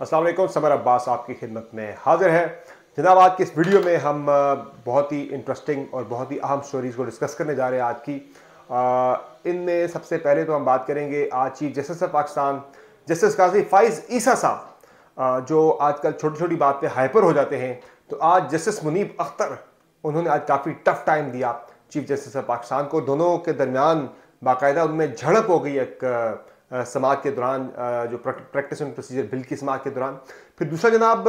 Aslam summer Abbas आपकी खिदमत में हाजिर है जनाब आज की इस वीडियो में हम बहुत ही इंटरेस्टिंग और बहुत ही अहम स्टोरीज़ को डिस्कस करने जा रहे हैं आज की इनमें सबसे पहले तो हम बात करेंगे आज chief justice of Pakistan justice Qazi Faez Isa साहब जो आजकल छोटी छोटी बात पे हाइपर हो जाते हैं तो आज जस्टिस मुनीब अख्तर उन्होंने आज काफ़ी टफ टाइम दिया चीफ जस्टिस ऑफ पाकिस्तान को दोनों के दरमियान बाकायदा उनमें झड़प हो गई एक समाज के दौरान जो प्रैक्टिस एंड प्रोसीजर बिल की समाज के दौरान फिर दूसरा जनाब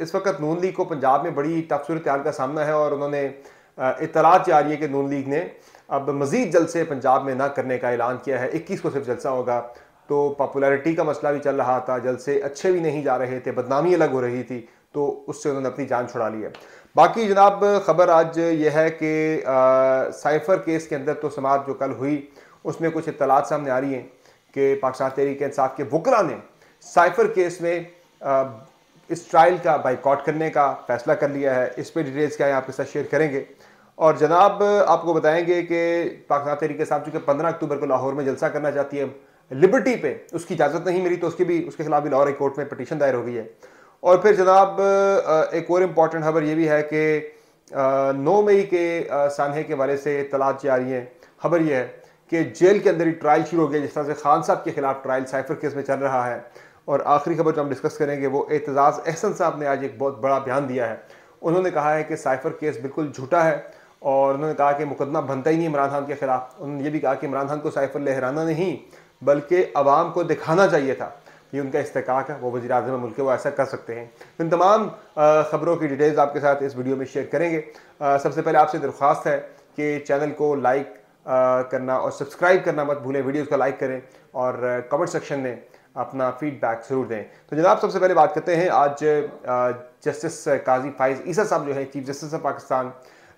इस वक्त नून लीग को पंजाब में बड़ी टफ सूरत का सामना है और उन्होंने इतलात जारी है कि नून लीग ने अब मज़ीद जलसे पंजाब में ना करने का ऐलान किया है इक्कीस को सिर्फ जलसा होगा तो पॉपुलैरिटी का मसला भी चल रहा था जलसे अच्छे भी नहीं जा रहे थे बदनामी अलग हो रही थी तो उससे उन्होंने अपनी जान छुड़ा ली है बाकी जनाब खबर आज यह है कि साइफर केस के अंदर तो समाज जो कल हुई उसमें कुछ इतलात सामने आ रही हैं कि पाकिस्तान तहरीक इंसाफ के वकला ने साइफर केस में इस ट्रायल का बाइकआउट करने का फैसला कर लिया है इस पर डिटेल्स क्या है आपके साथ शेयर करेंगे और जनाब आपको बताएंगे कि पाकिस्तान तहरीक साहब चूँकि पंद्रह अक्टूबर को लाहौर में जलसा करना चाहती है लिबर्टी पे उसकी इजाज़त नहीं मिली तो उसके भी उसके खिलाफ भी लाहौर हाई कोर्ट में पटिशन दायर हो गई है और फिर जनाब एक और इम्पॉर्टेंट खबर ये भी है कि नौ मई के सानहे के वाले से तलाश जा रही है खबर यह है कि जेल के अंदर ही ट्रायल शुरू हो गया जिस तरह से खान साहब के खिलाफ ट्रायल साइफर केस में चल रहा है और आखिरी खबर जो हम डिस्कस करेंगे वो एतजाज़ एहसन साहब ने आज एक बहुत बड़ा बयान दिया है उन्होंने कहा है कि साइफर केस बिल्कुल झूठा है और उन्होंने कहा कि मुकदमा बनता ही नहीं इमरान खान के खिलाफ उन्होंने ये भी कहा कि इमरान खान को साइफर लहराना नहीं बल्कि आवाम को दिखाना चाहिए था ये उनका इस्तकाक है वो वजी अजम मुल्क वो ऐसा कर सकते हैं इन तमाम ख़बरों की डिटेल्स आपके साथ इस वीडियो में शेयर करेंगे सबसे पहले आपसे दरख्वास्त है कि चैनल को लाइक करना और सब्सक्राइब करना मत भूलें वीडियोज़ को लाइक करें और कमेंट सेक्शन में अपना फीडबैक ज़रूर दें तो जनाब सबसे पहले बात करते हैं आज जस्टिस काजी फाइज ईसा साहब जो है चीफ जस्टिस ऑफ पाकिस्तान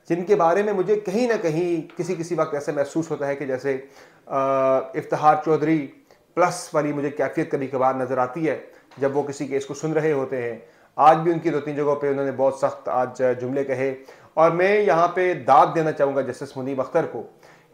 जिनके बारे में मुझे कहीं ना कहीं किसी किसी वक्त ऐसे महसूस होता है कि जैसे इफ्तार चौधरी प्लस वाली मुझे कैफियत कभी कभार नज़र आती है जब वो किसी केस को सुन रहे होते हैं आज भी उनकी दो तीन जगहों पे उन्होंने बहुत सख्त आज जुमले कहे और मैं यहाँ पे दाद देना चाहूँगा जस्टिस मुनीब अख्तर को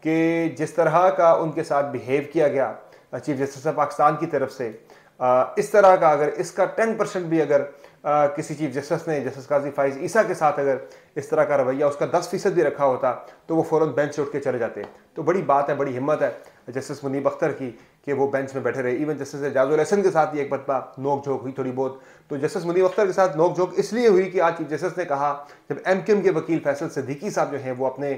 कि जिस तरह का उनके साथ बिहेव किया गया चीफ जस्टिस ऑफ पाकिस्तान की तरफ से uh, इस तरह का अगर इसका टेन परसेंट भी अगर uh, किसी चीफ जस्टिस ने जस्टिस काजी फाइज ईसा के साथ अगर इस तरह का रवैया उसका दस फीसद भी रखा होता तो वो फ़ौरन बेंच से उठ के चले जाते तो बड़ी बात है बड़ी हिम्मत है जस्टिस मुनीब अख्तर की कि वो बेंच में बैठे रहे इवन जस्टिस एजाजुल हसन के साथ ही एक मतबा नोक झोंक हुई थोड़ी बहुत तो जस्टिस मुनीम अख्तर के साथ नोक झोंक इसलिए हुई कि आज चीफ जस्टिस ने कहा जब एम के एम के वकील फैसल सदीकी साहब जो हैं वो अपने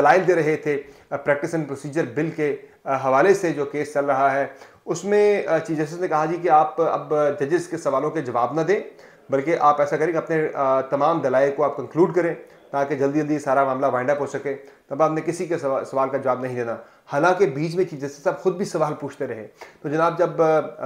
दलाइल दे रहे थे प्रैक्टिस एंड प्रोसीजर बिल के हवाले से जो केस चल रहा है उसमें चीफ जस्टिस ने कहा जी कि आप अब जजेस के सवालों के जवाब ना दें बल्कि आप ऐसा करें कि अपने तमाम दलाइल को आप कंक्लूड करें ताकि जल्दी जल्दी सारा मामला वाइंड अप हो सके तब आपने किसी के सवाल का जवाब नहीं देना हालांकि बीच में चीफ जस्टिस साहब खुद भी सवाल पूछते रहे तो जनाब जब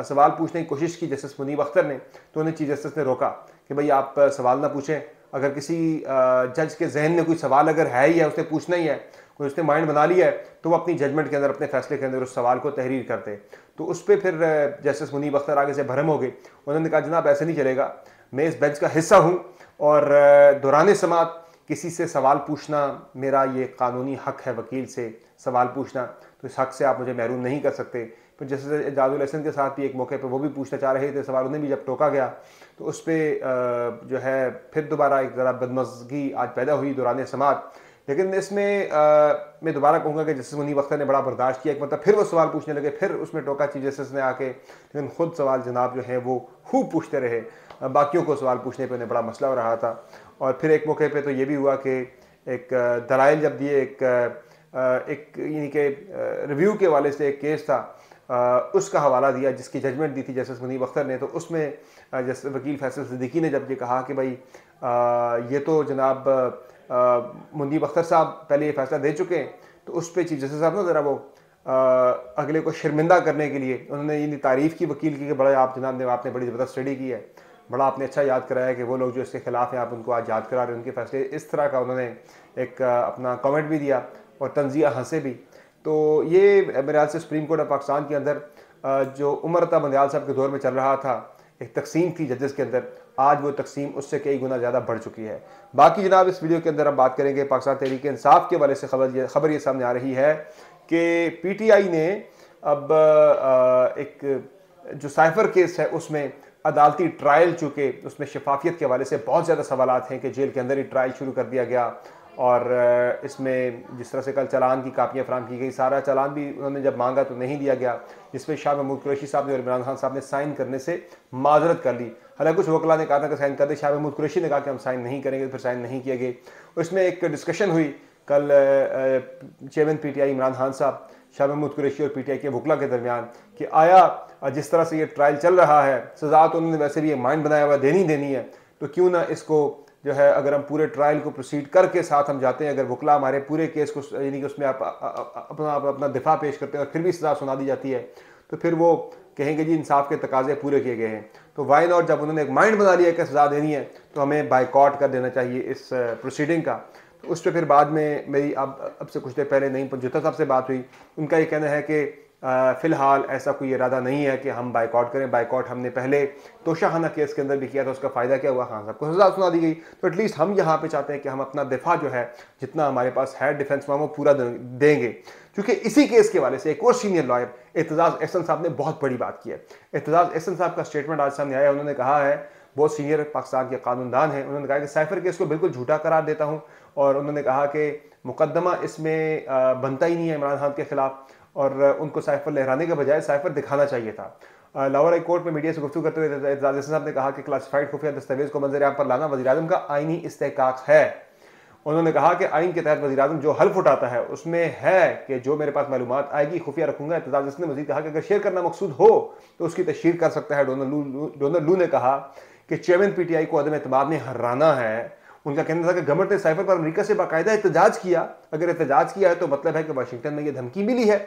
सवाल पूछने की कोशिश की जस्टिस मुनीब अख्तर ने तो उन्हें चीफ जस्टिस ने रोका कि भाई आप सवाल ना पूछें अगर किसी जज के जहन में कोई सवाल अगर है ही है उसने पूछना ही है कोई उसने माइंड बना लिया है तो वो अपनी जजमेंट के अंदर अपने फैसले के अंदर उस सवाल को तहरीर करते तो उस पर फिर जस्टिस मुनीब अख्तर आगे से भरम हो गए उन्होंने कहा जनाब ऐसे नहीं चलेगा मैं इस बेंच का हिस्सा हूँ और दौरान समात किसी से सवाल पूछना मेरा ये कानूनी हक है वकील से सवाल पूछना तो इस हक से आप मुझे महरूम नहीं कर सकते फिर जैसे एजाजुल हसन के साथ भी एक मौके पर वो भी पूछना चाह रहे थे सवाल उन्हें भी जब टोका गया तो उस पर जो है फिर दोबारा एक ज़रा बदमजगी आज पैदा हुई दौरान समात लेकिन इसमें मैं दोबारा कहूँगा कि जस्टिस मुनी वक्ता ने बड़ा बर्दाश्त किया एक मतलब फिर वो सवाल पूछने लगे फिर उसमें टोका चीफ जस्टिस ने आके लेकिन खुद सवाल जनाब जो है वो खूब पूछते रहे बाकियों को सवाल पूछने पर उन्हें बड़ा मसला हो रहा था और फिर एक मौके पर तो ये भी हुआ कि एक दलाइल जब दिए एक एक यानी कि रिव्यू के वाले से एक केस था उसका हवाला दिया जिसकी जजमेंट दी थी जस्टिस मुनीब अख्तर ने तो उसमें जस्ट वकील फैसल सिद्दीकी ने ये कहा कि भाई ये तो जनाब मुनीब अख्तर साहब पहले ये फैसला दे चुके हैं तो उस पर चीफ जस्टिस साहब ना ज़रा वो आ, अगले को शर्मिंदा करने के लिए उन्होंने ये तारीफ़ की वकील की कि बड़ा आप जनाब ने आपने बड़ी ज़बरदस्त स्टडी की है बड़ा आपने अच्छा याद कराया कि वो लोग जो इसके ख़िलाफ़ हैं आप उनको आज याद करा रहे हैं उनके फैसले इस तरह का उन्होंने एक अपना कमेंट भी दिया और तंजिया हंसे भी तो ये मेरे ख्याल से सुप्रीम कोर्ट ऑफ पाकिस्तान के अंदर जो उमरता मंदयाल बंदयाल साहब के दौर में चल रहा था एक तकसीम थी जजेस के अंदर आज वो तकसीम उससे कई गुना ज़्यादा बढ़ चुकी है बाकी जनाब इस वीडियो के अंदर हम बात करेंगे पाकिस्तान तहरीक इंसाफ के वाले से खबर खबर ये सामने आ रही है कि पी टी आई ने अब एक जो साइफर केस है उसमें अदालती ट्रायल चूँकि उसमें शफाफियत के हवाले से बहुत ज़्यादा सवाल हैं कि जेल के अंदर ही ट्रायल शुरू कर दिया गया और इसमें जिस तरह से कल चलान की कापियाँ फ्राहम की गई सारा चालान भी उन्होंने जब मांगा तो नहीं दिया गया जिसमें शाह महमूद कुरैशी साहब ने और इमरान खान साहब ने साइन करने से माजरत कर ली हालांकि कुछ वकला ने कहा था कि साइन कर दे शाह महमूद कुरैशी ने कहा कि हम साइन नहीं करेंगे तो फिर साइन नहीं किए गए उसमें एक डिस्कशन हुई कल chairman P T I Imran Khan साहब शाह महमूद कुरैशी और पी टी आई के वकला के दरमियान कि आया जिस तरह से ये ट्रायल चल रहा है सजा तो उन्होंने वैसे भी ये माइंड बनाया हुआ देनी देनी है तो क्यों ना इसको जो है अगर हम पूरे ट्रायल को प्रोसीड करके साथ हम जाते हैं अगर वकला हमारे पूरे केस को यानी कि उसमें आप अपना अपना दिफा पेश करते हैं और फिर भी सजा सुना दी जाती है तो फिर वो कहेंगे जी इंसाफ के तकाजे पूरे किए गए हैं तो वाई नॉट जब उन्होंने एक माइंड बना लिया कि सजा देनी है तो हमें बाइकआउट कर देना चाहिए इस प्रोसीडिंग का तो उस पर फिर बाद में मेरी अब अब से कुछ देर पहले नहीं पंचोता साहब से बात हुई उनका ये कहना है कि फ़िलहाल ऐसा कोई इरादा नहीं है कि हम बाइकआउट करें बाइकआउट हमने पहले तोशाहाना केस के अंदर भी किया था उसका फ़ायदा क्या हुआ खान हाँ, साहब को सज़ा सुना दी गई तो एटलीस्ट हम यहाँ पे चाहते हैं कि हम अपना दिफा जो है जितना हमारे पास है डिफेंस में वो पूरा देंगे क्योंकि इसी केस के वाले से एक और सीनियर लॉयर एतजाज़ एहसन साहब ने बहुत बड़ी बात की है एतजाज़ एहसन साहब का स्टेटमेंट आज सामने आया उन्होंने कहा है बहुत सीनियर पाकिस्तान के कानूनदान हैं उन्होंने कहा कि साइफर केस को बिल्कुल झूठा करार देता हूँ और उन्होंने कहा कि मुकदमा इसमें बनता ही नहीं है इमरान खान के ख़िलाफ़ और उनको साइफर लहराने के बजाय साइफर दिखाना चाहिए था लाहौर हाई कोर्ट में मीडिया से गुफ्तू करते हुए साहब ने कहा कि क्लासिफाइड खुफिया दस्तावेज को मंजर आम पर लाना वजी अजम का आइनी इस्तेक है उन्होंने कहा कि आइन के तहत वजीरम जो हल्फ उठाता है उसमें है कि जो मेरे पास मालूम आएगी खुफिया रखूंगा एतजाज ने मजीद कहा कि अगर शेयर करना मकसूद हो तो उसकी तशहर कर सकता है डोनल लू डोनल लू ने कहा कि चेयरमैन पी टी आई को अदम अतमाद ने हराना है उनका कहना था कि गवर्नमेंट ने साइफर पर अमेरिका से बाकायदा एहतजाज किया अगर एहतजाज किया है तो मतलब है कि वाशिंगटन में यह धमकी मिली है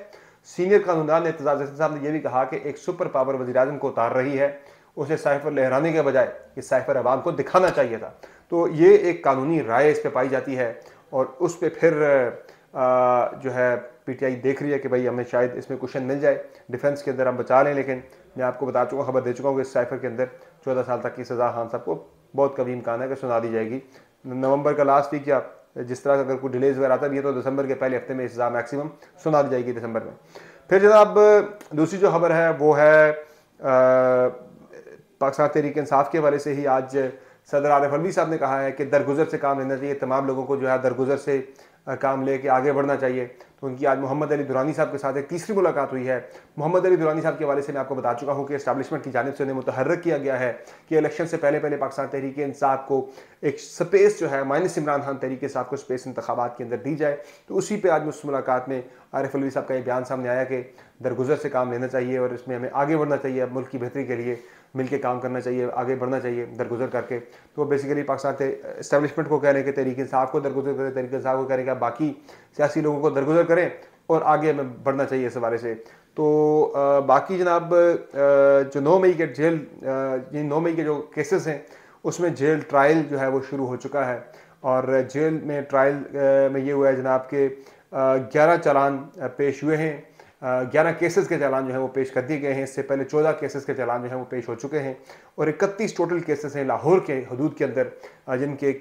सीनियर कानूनदान एहतजाज साहब ने यह भी कहा कि एक सुपर पावर वजी को उतार रही है उसे साइफर लहराने के बजाय इस साइफर अवाम को दिखाना चाहिए था तो ये एक कानूनी राय इस पर पाई जाती है और उस पर फिर आ, जो है पीटीआई देख रही है कि भाई हमें शायद इसमें क्वेश्चन मिल जाए डिफेंस के अंदर हम बचा लें लेकिन मैं आपको बता चुका खबर दे चुका हूँ कि इस साइफर के अंदर चौदह साल तक की सज़ा खान साहब को बहुत कभी इम्कान है कि सुना दी जाएगी नवंबर का लास्ट वीक या जिस तरह अगर कोई डिलेज वगैरह आता है है तो दिसंबर के पहले हफ्ते में इस मैक्सिमम सुना दी जाएगी दिसंबर में फिर जनाब दूसरी जो खबर है वो है पाकिस्तान तहरीक इंसाफ के हवाले से ही आज सदर आरफ अलवी साहब ने कहा है कि दरगुजर से काम लेना चाहिए तमाम लोगों को जो है दरगुजर से काम लेके आगे बढ़ना चाहिए तो उनकी आज मोहम्मद अली दुरानी साहब के साथ एक तीसरी मुलाकात हुई है मोहम्मद अली दुरानी साहब के हवाले से मैं आपको बता चुका हूँ कि इस्टाब्लिशमेंट की जानब से उन्हें मुतहरक किया गया है कि इलेक्शन से पहले पहले पाकिस्तान तहरीक इंसाफ को एक स्पेस जो है माइनस इमरान खान तहरीक साहब को स्पेस इंतबात के अंदर दी जाए तो उसी पर आज उस मुलाकात में आरिफ अलवी साहब का ये बयान सामने आया कि दरगुजर से काम लेना चाहिए और इसमें हमें आगे बढ़ना चाहिए मुल्क की बेहतरी के लिए मिलकर काम करना चाहिए आगे बढ़ना चाहिए दरगुजर करके तो वो बेसिकली पाकिस्तान के इस्टेब्लिशमेंट को कह रहे हैं कि तरीके साफ को दरगुजर करें तरीके साफ को कह रहे हैं बाकी सियासी लोगों को दरगुजर करें और आगे हमें बढ़ना चाहिए इस हवाले से तो आ, बाकी जनाब जो नौ मई के जेल जिन नौ मई के जो केसेस हैं उसमें जेल ट्रायल जो है वो शुरू हो चुका है और जेल में ट्रायल में ये हुआ है जनाब के ग्यारह चालान पेश हुए हैं ग्यारह केसेस के चालान जो है वो पेश कर दिए गए हैं इससे पहले चौदह केसेस के चालान जो है वो पेश हो चुके हैं और इकतीस टोटल केसेस हैं लाहौर के हदूद के अंदर जिनके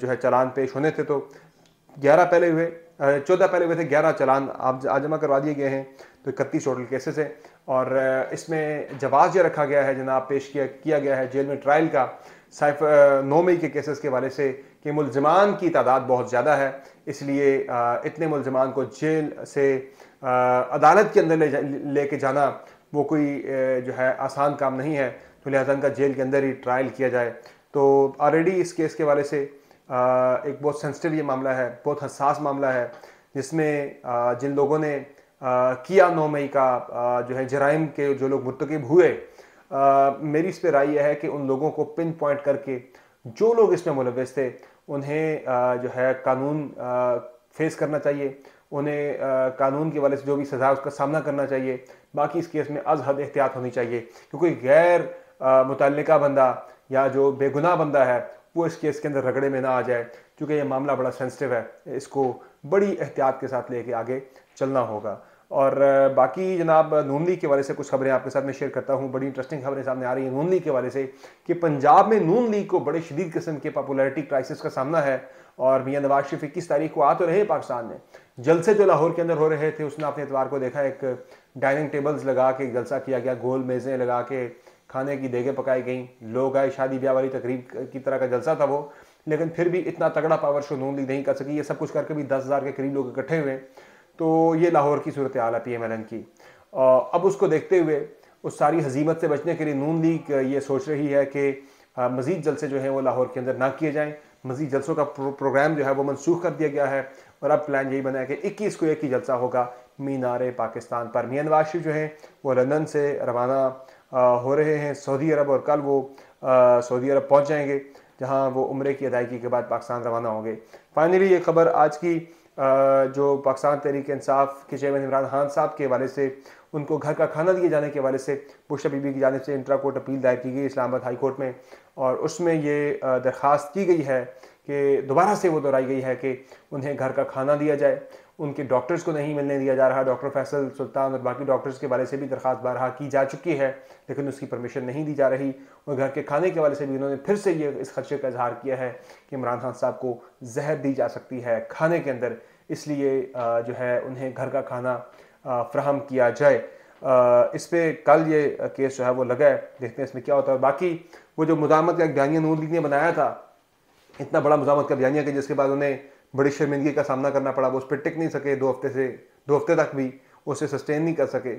जो है चालान पेश होने थे तो ग्यारह पहले हुए चौदह पहले हुए थे ग्यारह चालान आप जमा करवा दिए गए हैं तो इकतीस टोटल केसेस हैं और इसमें जवाब यह रखा गया है जनाब पेश किया किया गया है जेल में ट्रायल का साइफ नौ मई के केसेस के वाले से कि मुलजमान की तादाद बहुत ज़्यादा है इसलिए इतने मुलजमान को जेल से अदालत के अंदर ले लेके जाना वो कोई जो है आसान काम नहीं है तो लिहाजा का जेल के अंदर ही ट्रायल किया जाए तो ऑलरेडी इस केस के वाले से एक बहुत सेंसिटिव ये मामला है बहुत हसास मामला है जिसमें जिन लोगों ने किया नौ मई का जो है जराइम के जो लोग मुतकब हुए मेरी इस पर राय यह है कि उन लोगों को पिन पॉइंट करके जो लोग इसमें मुलविस थे उन्हें जो है कानून फेस करना चाहिए उन्हें कानून के वाले से जो भी सज़ा उसका सामना करना चाहिए बाकी इस केस में अज हद एहतियात होनी चाहिए क्योंकि गैर मुतल बंदा या जो बेगुनाह बंदा है वो इस केस के अंदर रगड़े में ना आ जाए क्योंकि ये मामला बड़ा सेंसिटिव है इसको बड़ी एहतियात के साथ लेके आगे चलना होगा और बाकी जनाब नून लीग के बारे से कुछ खबरें आपके साथ मैं शेयर करता हूँ बड़ी इंटरेस्टिंग खबरें सामने आ रही हैं नून लीग के बारे से कि पंजाब में नून लीग को बड़े शदीद किस्म के पॉपुलरिटी क्राइसिस का सामना है और मियाँ नवाज शरीफ इक्कीस तारीख को आ तो रहे पाकिस्तान में जलसे जो लाहौर के अंदर हो रहे थे उसने अपने एतवार को देखा एक डाइनिंग टेबल्स लगा के जलसा किया गया गोल मेज़ें लगा के खाने की देगें पकाई गई लोग आए शादी ब्याह वाली तकरीब की तरह का जलसा था वो लेकिन फिर भी इतना तगड़ा पावर शो नून लीग नहीं कर सकी ये सब कुछ करके भी दस हज़ार के करीब लोग इकट्ठे हुए तो ये लाहौर की सूरत हाल है पी एम एल एन की अब उसको देखते हुए उस सारी हजीमत से बचने के लिए नून लीग ये सोच रही है कि मज़ीद जलसे जो हैं वो लाहौर के अंदर ना किए जाएँ मज़ीद जलसों का प्रो, प्रोग्राम जो है वो मनसूख कर दिया गया है और अब प्लान यही बना है कि इक्कीस को एक ही जलसा होगा मीनार पाकिस्तान पर मियाँ नवाज शरीफ जो हैं वो लंदन से रवाना हो रहे हैं सऊदी अरब और कल वो सऊदी अरब पहुँच जाएँगे जहाँ वो उम्र की अदायगी के बाद पाकिस्तान रवाना होंगे फाइनली ये खबर आज की जो पाकिस्तान तहरीक इंसाफ के चेयरमैन इमरान खान साहब के हवाले से उनको घर का खाना दिए जाने के हवाले से बुशरा बीबी की जानब से इंट्रा कोर्ट अपील दायर की गई इस्लामाबाद हाई कोर्ट में और उसमें ये दरख्वास्त की गई है कि दोबारा से वो दोहराई गई है कि उन्हें घर का खाना दिया जाए उनके डॉक्टर्स को नहीं मिलने दिया जा रहा डॉक्टर फैसल सुल्तान और बाकी डॉक्टर्स के बारे से भी दरख्वास्त बारहा की जा चुकी है लेकिन उसकी परमिशन नहीं दी जा रही और घर के खाने के वाले से भी उन्होंने फिर से ये इस खदशे का इजहार किया है कि इमरान खान साहब को जहर दी जा सकती है खाने के अंदर इसलिए जो है उन्हें घर का खाना फ्राहम किया जाए इस पर कल ये केस जो है वो लगा है देखते हैं इसमें क्या होता है और बाकी वो जो मुजामत का बयानिया नूर लीग ने बनाया था इतना बड़ा मुजामत का बयानिया कि जिसके बाद उन्हें बड़ी शर्मिंदगी का सामना करना पड़ा वो उस पर टिक नहीं सके दो हफ्ते से दो हफ्ते तक भी उसे सस्टेन नहीं कर सके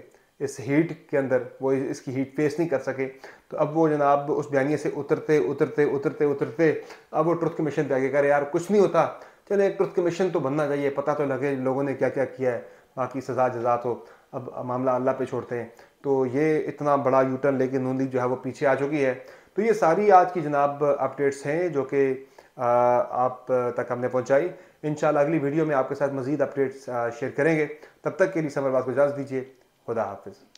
इस हीट के अंदर वो इसकी हीट फेस नहीं कर सके तो अब वो जनाब उस बयानी से उतरते उतरते उतरते उतरते अब वो ट्रुथ कमीशन पे आगे कर यार कुछ नहीं होता चले एक ट्रुथ कमीशन तो बनना चाहिए पता तो लगे लोगों ने क्या क्या किया है बाकी सजा जजा तो अब मामला अल्लाह पे छोड़ते हैं तो ये इतना बड़ा यूटर्न लेके नूंदी जो है वो पीछे आ चुकी है तो ये सारी आज की जनाब अपडेट्स हैं जो कि आप तक हमने पहुँचाई इन अगली वीडियो में आपके साथ मजीद अपडेट्स शेयर करेंगे तब तक के लिए बात को इजाज़ दीजिए खुदा हाफिज़